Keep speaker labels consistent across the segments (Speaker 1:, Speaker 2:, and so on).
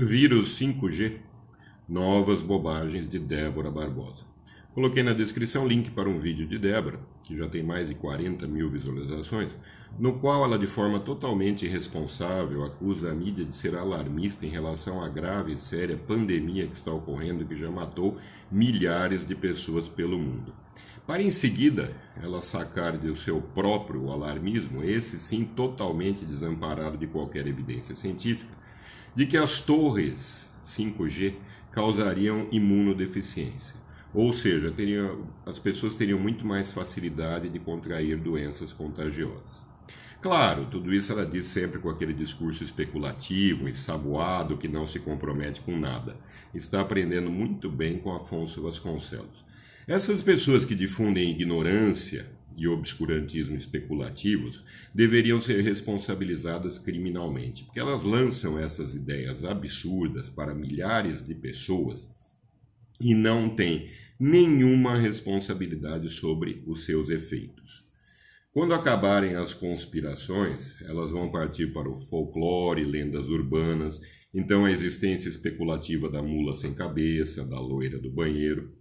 Speaker 1: Vírus 5G, novas bobagens de Débora Barbosa. Coloquei na descrição link para um vídeo de Débora, que já tem mais de 40 mil visualizações, no qual ela, de forma totalmente irresponsável, acusa a mídia de ser alarmista em relação à grave e séria pandemia que está ocorrendo e que já matou milhares de pessoas pelo mundo. Para em seguida ela sacar do seu próprio alarmismo, esse sim totalmente desamparado de qualquer evidência científica, de que as torres 5G causariam imunodeficiência. Ou seja, as pessoas teriam muito mais facilidade de contrair doenças contagiosas. Claro, tudo isso ela diz sempre com aquele discurso especulativo, ensaboado, que não se compromete com nada. Está aprendendo muito bem com Afonso Vasconcelos. Essas pessoas que difundem ignorância, e obscurantismo especulativos deveriam ser responsabilizadas criminalmente, porque elas lançam essas ideias absurdas para milhares de pessoas e não têm nenhuma responsabilidade sobre os seus efeitos. Quando acabarem as conspirações, elas vão partir para o folclore, lendas urbanas, então a existência especulativa da mula sem cabeça, da loira do banheiro,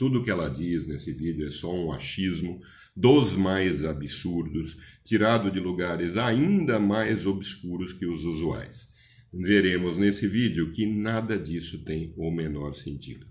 Speaker 1: tudo que ela diz nesse vídeo é só um achismo dos mais absurdos, tirado de lugares ainda mais obscuros que os usuais. Veremos nesse vídeo que nada disso tem o menor sentido.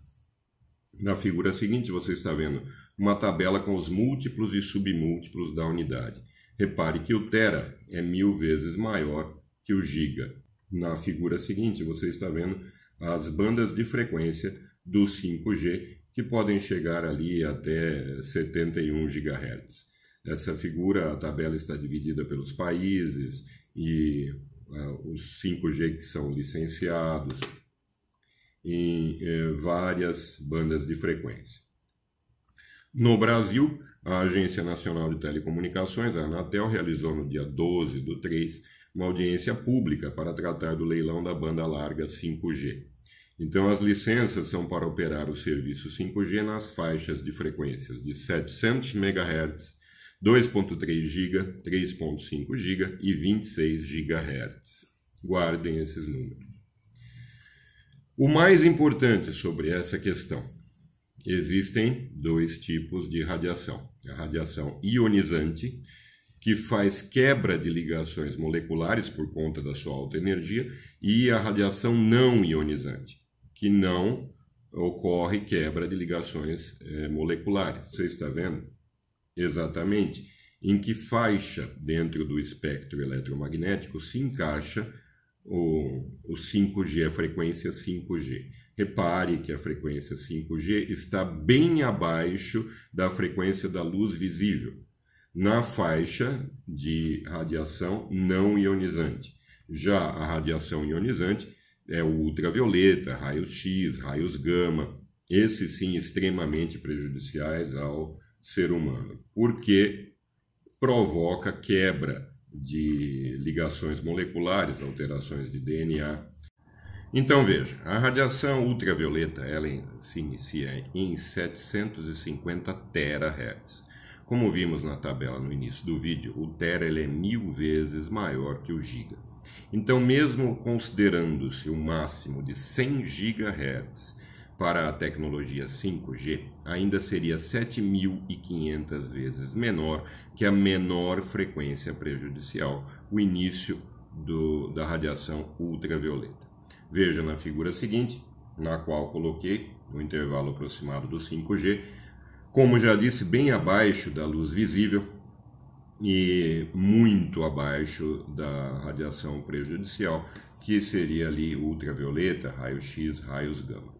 Speaker 1: Na figura seguinte, você está vendo uma tabela com os múltiplos e submúltiplos da unidade. Repare que o tera é mil vezes maior que o giga. Na figura seguinte, você está vendo as bandas de frequência do 5G que podem chegar ali até 71 GHz. Essa figura, a tabela está dividida pelos países e uh, os 5G que são licenciados em eh, várias bandas de frequência. No Brasil, a Agência Nacional de Telecomunicações, a Anatel, realizou no dia 12 do 3 uma audiência pública para tratar do leilão da banda larga 5G. Então, as licenças são para operar o serviço 5G nas faixas de frequências de 700 MHz, 2.3 GHz, 3.5 GHz e 26 GHz. Guardem esses números. O mais importante sobre essa questão: existem dois tipos de radiação. A radiação ionizante, que faz quebra de ligações moleculares por conta da sua alta energia, e a radiação não ionizante, que não ocorre quebra de ligações é, moleculares. Você está vendo? Exatamente. Em que faixa dentro do espectro eletromagnético se encaixa o, o 5G, a frequência 5G? Repare que a frequência 5G está bem abaixo da frequência da luz visível, na faixa de radiação não ionizante. Já a radiação ionizante é, ultravioleta, raios-x, raios gama, esses sim extremamente prejudiciais ao ser humano, porque provoca quebra de ligações moleculares, alterações de DNA. Então veja, a radiação ultravioleta ela se inicia é em 750 terahertz. Como vimos na tabela no início do vídeo, o tera ele é mil vezes maior que o giga. Então, mesmo considerando-se o um máximo de 100 GHz para a tecnologia 5G, ainda seria 7.500 vezes menor que a menor frequência prejudicial, o início do, da radiação ultravioleta. Veja na figura seguinte, na qual coloquei o intervalo aproximado do 5G, como já disse, bem abaixo da luz visível, e muito abaixo da radiação prejudicial, que seria ali ultravioleta, raio-x, raios gama.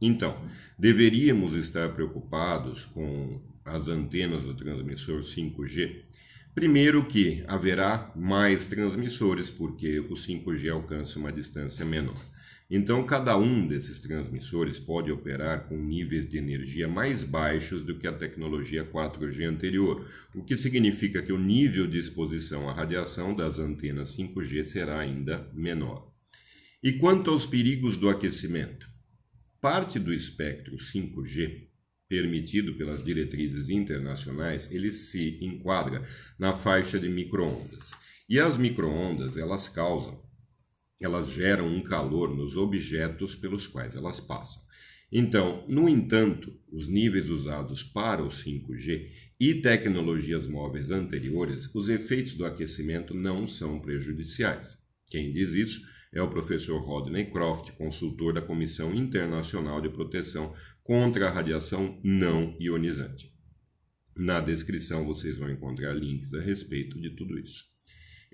Speaker 1: Então, deveríamos estar preocupados com as antenas do transmissor 5G. Primeiro que haverá mais transmissores porque o 5G alcança uma distância menor. Então, cada um desses transmissores pode operar com níveis de energia mais baixos do que a tecnologia 4G anterior, o que significa que o nível de exposição à radiação das antenas 5G será ainda menor. E quanto aos perigos do aquecimento? Parte do espectro 5G permitido pelas diretrizes internacionais, ele se enquadra na faixa de microondas. E as microondas, elas causam elas geram um calor nos objetos pelos quais elas passam. Então, no entanto, os níveis usados para o 5G e tecnologias móveis anteriores, os efeitos do aquecimento não são prejudiciais. Quem diz isso é o professor Rodney Croft, consultor da Comissão Internacional de Proteção contra a Radiação Não Ionizante. Na descrição vocês vão encontrar links a respeito de tudo isso.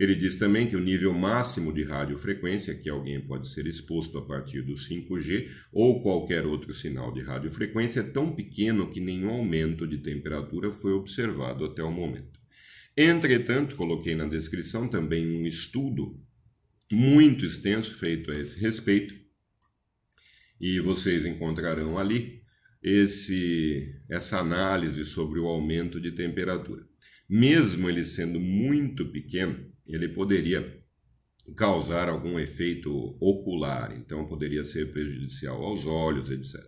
Speaker 1: Ele diz também que o nível máximo de radiofrequência que alguém pode ser exposto a partir do 5G ou qualquer outro sinal de radiofrequência é tão pequeno que nenhum aumento de temperatura foi observado até o momento. Entretanto, coloquei na descrição também um estudo muito extenso feito a esse respeito e vocês encontrarão ali esse, essa análise sobre o aumento de temperatura mesmo ele sendo muito pequeno, ele poderia causar algum efeito ocular, então poderia ser prejudicial aos olhos, etc.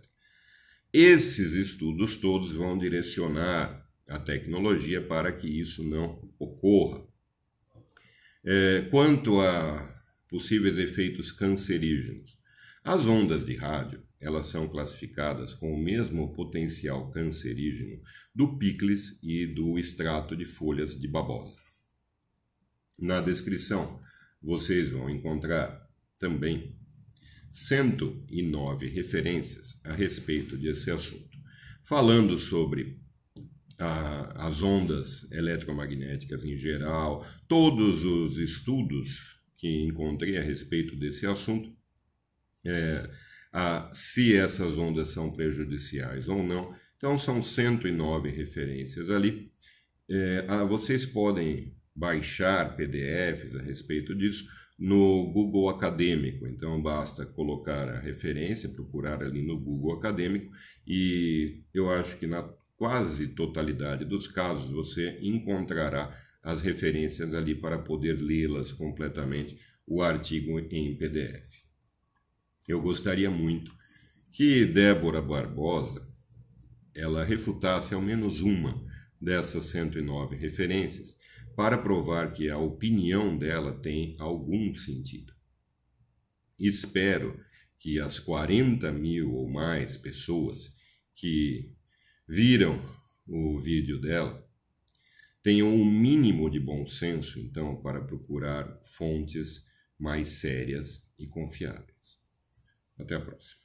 Speaker 1: Esses estudos todos vão direcionar a tecnologia para que isso não ocorra. É, quanto a possíveis efeitos cancerígenos, as ondas de rádio elas são classificadas com o mesmo potencial cancerígeno do picles e do extrato de folhas de babosa. Na descrição, vocês vão encontrar também 109 referências a respeito desse assunto, falando sobre a, as ondas eletromagnéticas em geral, todos os estudos que encontrei a respeito desse assunto. É, a se essas ondas são prejudiciais ou não. Então, são 109 referências ali. É, ah, vocês podem baixar PDFs a respeito disso no Google Acadêmico. Então, basta colocar a referência, procurar ali no Google Acadêmico, e eu acho que na quase totalidade dos casos você encontrará as referências ali para poder lê-las completamente, o artigo em PDF eu gostaria muito que Débora Barbosa ela refutasse ao menos uma dessas 109 referências para provar que a opinião dela tem algum sentido. Espero que as 40 mil ou mais pessoas que viram o vídeo dela tenham um mínimo de bom senso, então, para procurar fontes mais sérias e confiáveis. Até a próxima.